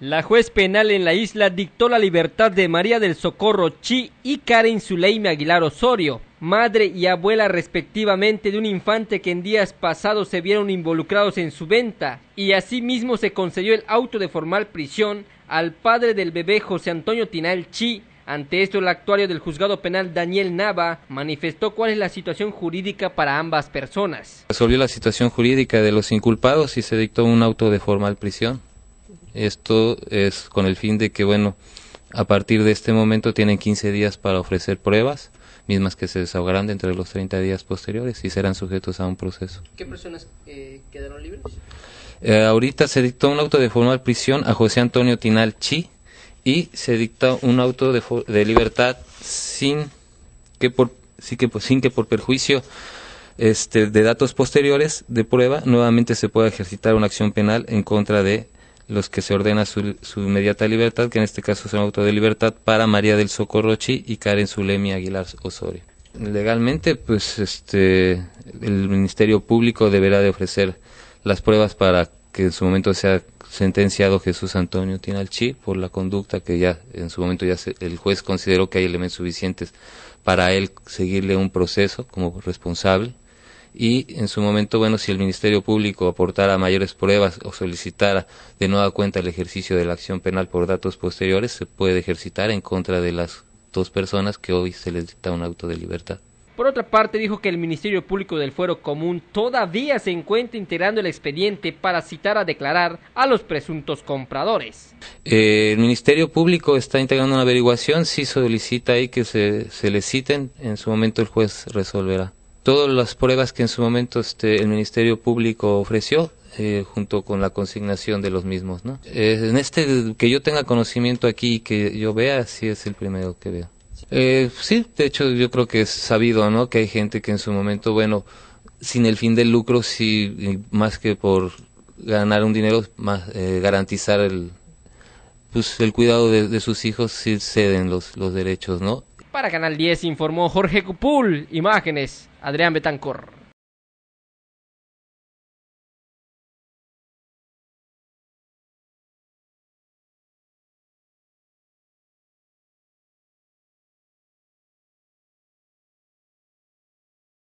La juez penal en la isla dictó la libertad de María del Socorro Chi y Karen Zuleime Aguilar Osorio, madre y abuela respectivamente de un infante que en días pasados se vieron involucrados en su venta, y asimismo se concedió el auto de formal prisión al padre del bebé José Antonio Tinal Chi. Ante esto, el actuario del juzgado penal Daniel Nava manifestó cuál es la situación jurídica para ambas personas. Resolvió la situación jurídica de los inculpados y se dictó un auto de formal prisión. Esto es con el fin de que, bueno, a partir de este momento tienen 15 días para ofrecer pruebas, mismas que se desahogarán dentro de los 30 días posteriores y serán sujetos a un proceso. ¿Qué personas eh, quedaron libres? Eh, ahorita se dictó un auto de formal prisión a José Antonio Tinal Chi y se dicta un auto de, de libertad sin que por sí que, pues, sin que por perjuicio este, de datos posteriores de prueba nuevamente se pueda ejercitar una acción penal en contra de los que se ordena su, inmediata libertad, que en este caso es un auto de libertad para María del Socorro Chi y Karen Zulemi Aguilar Osorio. Legalmente, pues este, el Ministerio Público deberá de ofrecer las pruebas para que en su momento sea sentenciado Jesús Antonio Tinalchi por la conducta que ya en su momento ya el juez consideró que hay elementos suficientes para él seguirle un proceso como responsable y en su momento, bueno, si el Ministerio Público aportara mayores pruebas o solicitara de nueva cuenta el ejercicio de la acción penal por datos posteriores, se puede ejercitar en contra de las dos personas que hoy se les dicta un auto de libertad. Por otra parte, dijo que el Ministerio Público del Fuero Común todavía se encuentra integrando el expediente para citar a declarar a los presuntos compradores. Eh, el Ministerio Público está integrando una averiguación, si solicita ahí que se, se le citen, en su momento el juez resolverá todas las pruebas que en su momento este, el Ministerio Público ofreció eh, junto con la consignación de los mismos. ¿no? Eh, en este que yo tenga conocimiento aquí y que yo vea, sí es el primero que veo. Eh, sí, de hecho yo creo que es sabido ¿no? que hay gente que en su momento, bueno, sin el fin del lucro, sí, más que por ganar un dinero, más eh, garantizar el, pues, el cuidado de, sus hijos, sí ceden los, los derechos, ¿no? Para Canal 10 informó Jorge Cupul, imágenes Adrián Betancor.